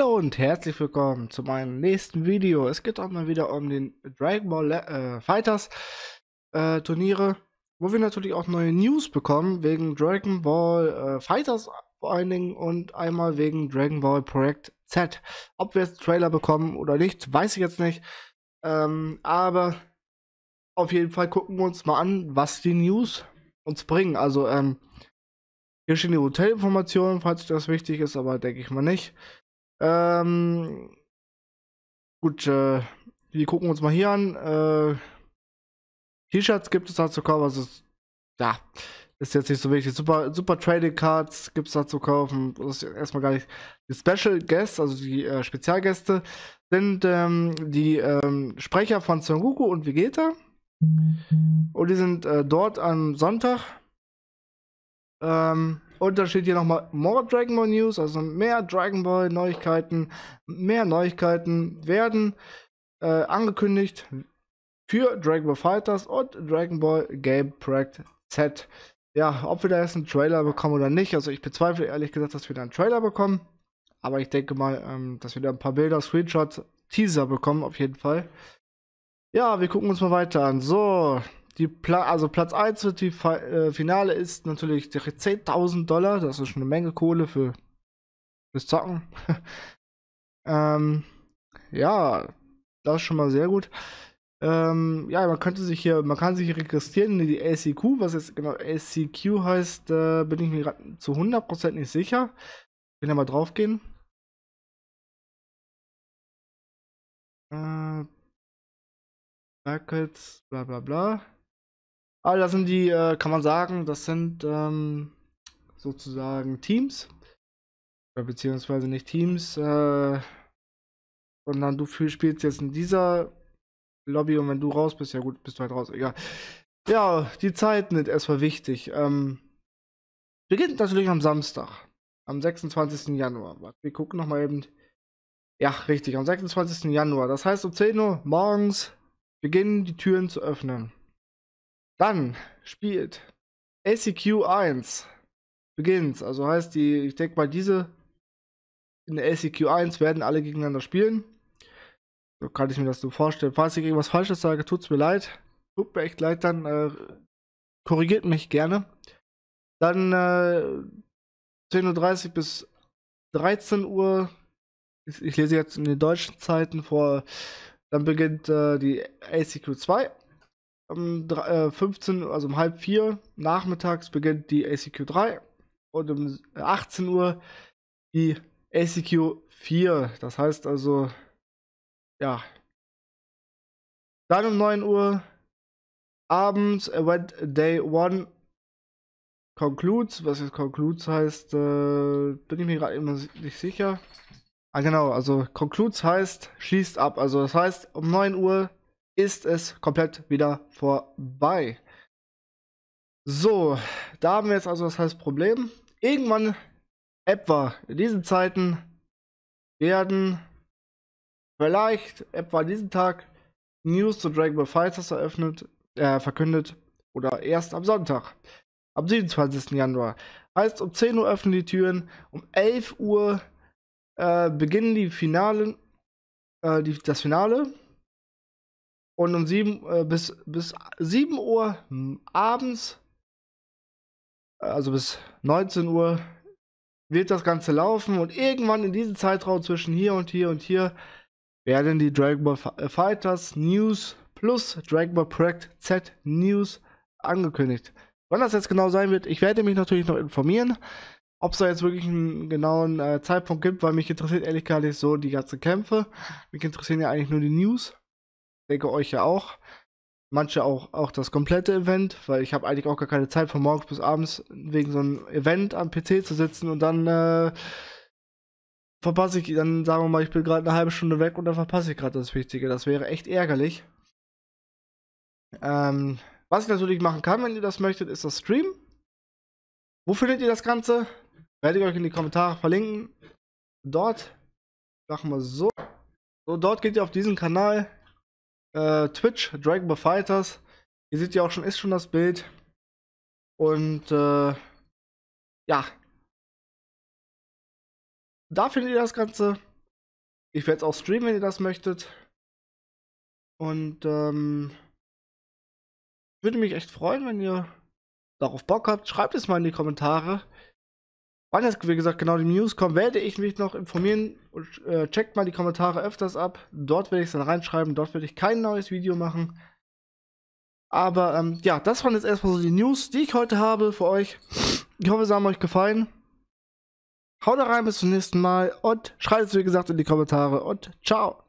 Hallo und herzlich willkommen zu meinem nächsten Video. Es geht auch mal wieder um den Dragon Ball äh, Fighters äh, Turniere, wo wir natürlich auch neue News bekommen wegen Dragon Ball äh, Fighters vor allen Dingen und einmal wegen Dragon Ball Projekt Z. Ob wir jetzt Trailer bekommen oder nicht, weiß ich jetzt nicht. Ähm, aber auf jeden Fall gucken wir uns mal an, was die News uns bringen. Also ähm, hier stehen die Hotelinformationen, falls das wichtig ist, aber denke ich mal nicht. Ähm, gut, äh, wir gucken uns mal hier an. Äh, T-Shirts gibt es da zu kaufen. Also, ja, ist jetzt nicht so wichtig. Super, super Trading Cards gibt es da zu kaufen. Das ist erstmal gar nicht. Die Special Guests, also die äh, Spezialgäste, sind ähm, die ähm, Sprecher von Son Goku und Vegeta. Und die sind äh, dort am Sonntag ähm, und dann steht hier nochmal More Dragon Ball News, also mehr Dragon Ball Neuigkeiten. Mehr Neuigkeiten werden äh, angekündigt für Dragon Ball Fighters und Dragon Ball Game Project Z. Ja, ob wir da jetzt einen Trailer bekommen oder nicht, also ich bezweifle ehrlich gesagt, dass wir da einen Trailer bekommen. Aber ich denke mal, ähm, dass wir da ein paar Bilder, Screenshots, Teaser bekommen, auf jeden Fall. Ja, wir gucken uns mal weiter an. So, die Pla also Platz 1 für die Fa äh, Finale ist natürlich 10.000 Dollar. Das ist schon eine Menge Kohle für fürs Zocken. ähm, ja, das ist schon mal sehr gut. Ähm, ja, man könnte sich hier, man kann sich registrieren in die ACQ, was jetzt genau ACQ heißt, äh, bin ich mir gerade zu 100% nicht sicher. Ich will ja mal drauf gehen. Äh, Buckets, bla bla bla. Aber das sind die, äh, kann man sagen, das sind ähm, sozusagen Teams. Beziehungsweise nicht Teams, äh, sondern du spielst jetzt in dieser Lobby und wenn du raus bist, ja gut, bist du halt raus, egal. Ja, die Zeiten sind erstmal wichtig. Ähm, beginnt natürlich am Samstag, am 26. Januar. Wir gucken nochmal eben. Ja, richtig, am 26. Januar. Das heißt, um 10 Uhr morgens beginnen die Türen zu öffnen. Dann spielt ACQ 1 beginnt. Also heißt die, ich denke mal, diese in der LCQ 1 werden alle gegeneinander spielen. So kann ich mir das so vorstellen. Falls ich irgendwas Falsches sage, tut es mir leid. Tut mir echt leid, dann äh, korrigiert mich gerne. Dann äh, 10.30 Uhr bis 13 Uhr. Ich, ich, lese jetzt in den deutschen Zeiten vor. Dann beginnt äh, die ACQ 2 um 15, äh, also um halb vier nachmittags beginnt die ACQ 3 und um 18 Uhr die ACQ 4. Das heißt also, ja. Dann um 9 Uhr abends Event Day 1 Concludes. Was jetzt Concludes heißt, äh, bin ich mir gerade immer nicht sicher. Ah, genau, also Concludes heißt schließt ab. Also das heißt, um 9 Uhr ist es komplett wieder vorbei. So, da haben wir jetzt also das heißt Problem. Irgendwann etwa in diesen Zeiten werden vielleicht etwa an diesem Tag News zu Dragon Ball Fighters eröffnet, äh, verkündet oder erst am Sonntag, am 27. Januar. Heißt, um 10 Uhr öffnen die Türen, um 11 Uhr äh, beginnen die Finalen, äh, die, das Finale und um 7 äh, bis, bis 7 Uhr abends, äh, also bis 19 Uhr, wird das Ganze laufen. Und irgendwann in diesem Zeitraum zwischen hier und hier und hier werden die Dragon Ball äh, Fighters News plus Dragon Ball Projekt Z News angekündigt. Wann das jetzt genau sein wird, ich werde mich natürlich noch informieren. Ob es da jetzt wirklich einen genauen äh, Zeitpunkt gibt, weil mich interessiert ehrlich gar nicht so die ganzen Kämpfe. Mich interessieren ja eigentlich nur die News denke euch ja auch. Manche auch, auch das komplette Event, weil ich habe eigentlich auch gar keine Zeit, von morgens bis abends wegen so einem Event am PC zu sitzen und dann äh, verpasse ich, dann sagen wir mal, ich bin gerade eine halbe Stunde weg und dann verpasse ich gerade das Wichtige. Das wäre echt ärgerlich. Ähm, was ich natürlich machen kann, wenn ihr das möchtet, ist das Stream. Wo findet ihr das Ganze? Werde ich euch in die Kommentare verlinken. Dort, machen wir so. So, dort geht ihr auf diesen Kanal, äh, Twitch, Dragon Ball Fighters. Ihr seht ja auch schon, ist schon das Bild. Und äh, ja. Da findet ihr das Ganze. Ich werde es auch streamen, wenn ihr das möchtet. Und ähm, würde mich echt freuen, wenn ihr darauf Bock habt. Schreibt es mal in die Kommentare. Wann jetzt, wie gesagt, genau die News kommen, werde ich mich noch informieren. Äh, checkt mal die Kommentare öfters ab. Dort werde ich es dann reinschreiben. Dort werde ich kein neues Video machen. Aber ähm, ja, das waren jetzt erstmal so die News, die ich heute habe für euch. Ich hoffe, sie haben euch gefallen. Haut rein, bis zum nächsten Mal und schreibt es wie gesagt in die Kommentare und ciao.